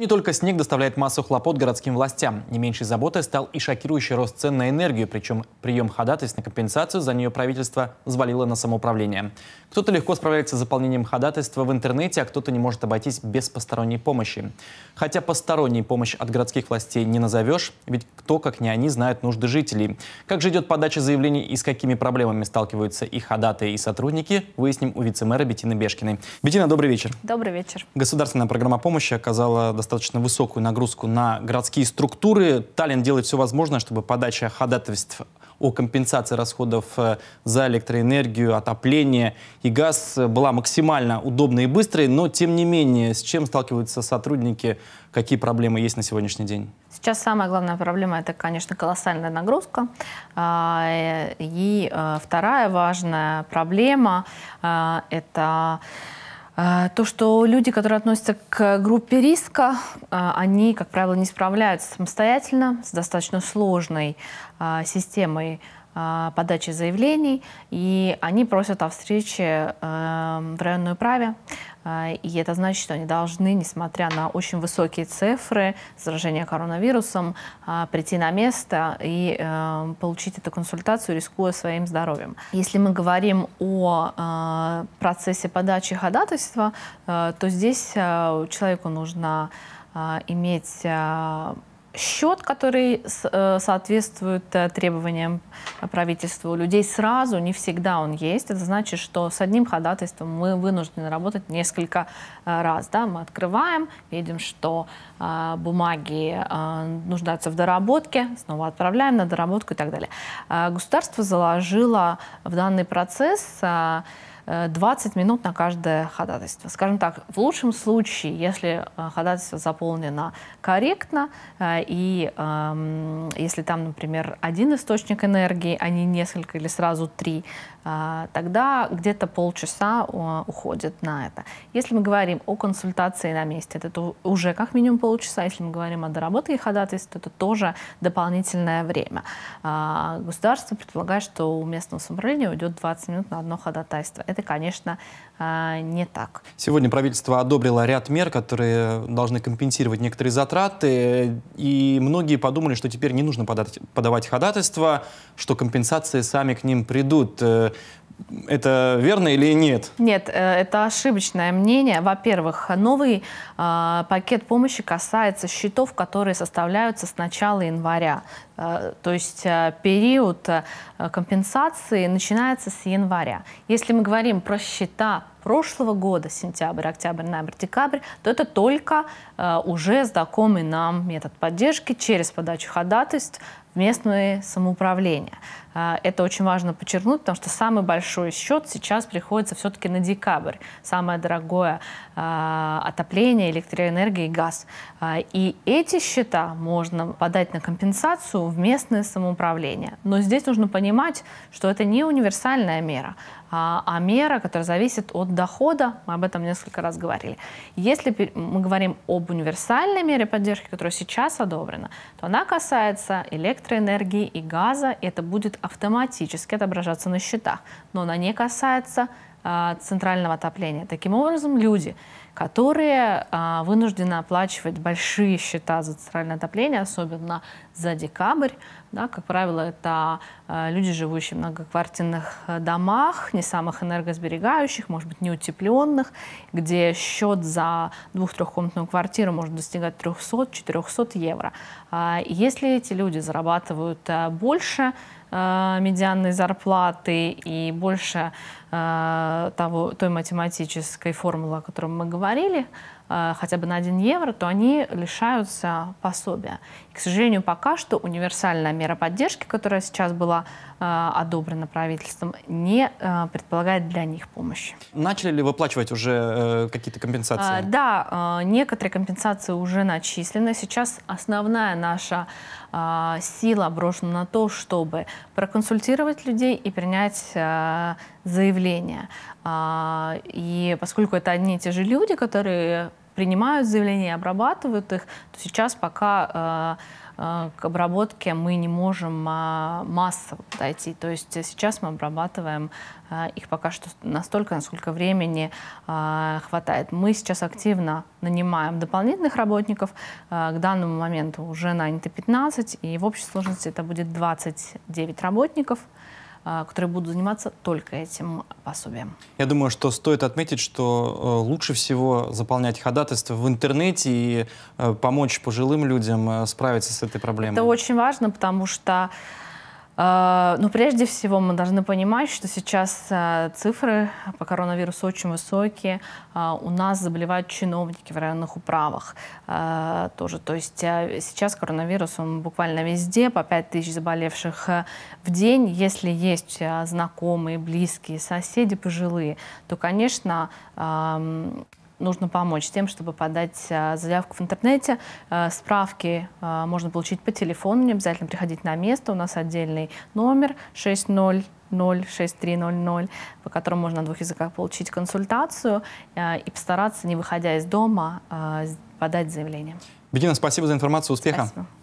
Не только снег доставляет массу хлопот городским властям. Не меньшей заботой стал и шокирующий рост цен на энергию, причем прием ходатайств на компенсацию за нее правительство взвалило на самоуправление. Кто-то легко справляется с заполнением ходатайства в интернете, а кто-то не может обойтись без посторонней помощи. Хотя посторонней помощи от городских властей не назовешь, ведь кто, как не они, знает нужды жителей. Как же идет подача заявлений и с какими проблемами сталкиваются и ходатые, и сотрудники, выясним у вице-мэра Бетины Бешкиной. Бетина, добрый вечер. Добрый вечер. Государственная программа помощи оказала достаточно достаточно высокую нагрузку на городские структуры. Таллин делает все возможное, чтобы подача ходатайств о компенсации расходов э, за электроэнергию, отопление и газ э, была максимально удобной и быстрой, но тем не менее, с чем сталкиваются сотрудники, какие проблемы есть на сегодняшний день? Сейчас самая главная проблема – это, конечно, колоссальная нагрузка. А, э, и вторая важная проблема – это а, то, что люди, которые относятся к группе риска, а, они, как правило, не справляются самостоятельно с достаточно сложной а, системой подачи заявлений, и они просят о встрече в районной праве а, и это значит, что они должны, несмотря на очень высокие цифры заражения коронавирусом, а, прийти на место и э, получить эту консультацию, рискуя своим здоровьем. Если мы говорим о а, процессе подачи ходатайства, э, то здесь э, человеку нужно иметь счет, который э, соответствует э, требованиям правительства у людей сразу, не всегда он есть. Это значит, что с одним ходатайством мы вынуждены работать несколько э, раз. Да? Мы открываем, видим, что бумаги нуждаются в доработке, снова отправляем на доработку и так далее. Государство заложило в данный процесс 20 э, минут на каждое ходатайство. Скажем так, в лучшем случае, если э, ходатайство заполнено корректно, э, и эм, если там, например, один источник энергии, а не несколько или сразу три, тогда где-то полчаса уходит на это. Если мы говорим о консультации на месте, это уже как минимум полчаса. Если мы говорим о доработке ходатайств, это тоже дополнительное время. А, государство предполагает, что у местного самоуправления уйдет 20 минут на одно ходатайство. Это это, конечно, а, не так. Сегодня правительство одобрило ряд мер, которые должны компенсировать некоторые затраты, и многие подумали, что теперь не нужно подать, подавать ходатайство, что компенсации сами к ним придут. Э, это верно или нет? Нет, э, это ошибочное мнение. Во-первых, новый э, пакет помощи касается счетов, которые составляются с начала января. Э, то есть э, период э, компенсации начинается с января. Если мы говорим про счета прошлого года, сентябрь, октябрь, ноябрь, декабрь, то это только уже знакомый нам метод поддержки через подачу ходатайств в местные самоуправления. Это очень важно подчеркнуть, потому что самый большой счет сейчас приходится все-таки на декабрь. Самое дорогое а, отопление, электроэнергия и газ. А, и эти счета можно подать на компенсацию в местное самоуправление. Но здесь нужно понимать, что это не универсальная мера, а, а мера, которая зависит от дохода. Мы об этом несколько раз говорили. Если мы говорим об универсальной мере поддержки, которая сейчас одобрена, то она касается электроэнергии и газа. И это будет автоматически отображаться на счетах. Но она не касается а, центрального отопления. Таким образом, люди, которые а, вынуждены оплачивать большие счета за центральное отопление, особенно за декабрь, да, как правило, это а, люди, живущие в многоквартирных э, домах, не самых энергосберегающих, может быть, неутепленных, где счет за двух-трехкомнатную квартиру может достигать 300-400 евро. Если эти люди зарабатывают э, больше, Э, медианной зарплаты и больше э, того, той математической формулы, о которой мы говорили, Э, хотя бы на 1 евро, то они лишаются пособия. И, к сожалению, пока что универсальная мера поддержки, которая сейчас была э, одобрена правительством, не э, предполагает для них помощи. Начали ли выплачивать уже какие-то компенсации? А, да, некоторые компенсации уже начислены. Сейчас основная наша сила брошена на то, чтобы проконсультировать людей и принять заявление. А, и поскольку это одни и те же люди, которые принимают заявления и обрабатывают их, то сейчас пока э, э, к обработке мы не можем а, массово подойти. То есть сейчас мы обрабатываем э, их пока что настолько, насколько времени хватает. Мы сейчас активно нанимаем дополнительных работников. К данному моменту уже нанято 15, и в общей сложности это будет 29 работников. А, которые будут заниматься только этим пособием. Я думаю, что стоит отметить, что э, лучше всего заполнять ходатайство в интернете и э, помочь пожилым людям э, справиться с этой проблемой. Это очень важно, потому что а, Но ну, прежде всего мы должны понимать, что сейчас а, цифры по коронавирусу очень высокие. А, у нас заболевают чиновники в районных управах тоже. То есть сейчас коронавирус он буквально везде, по 5 тысяч заболевших в день. Если есть знакомые, близкие, соседи пожилые, то, конечно, нужно помочь тем, чтобы подать а, заявку в интернете. А, справки а, можно получить по телефону, не обязательно приходить на место. У нас отдельный номер 6006300, по которому можно на двух языках получить консультацию и постараться, не выходя из дома, подать заявление. Бедина, спасибо за информацию, успеха. Спасибо.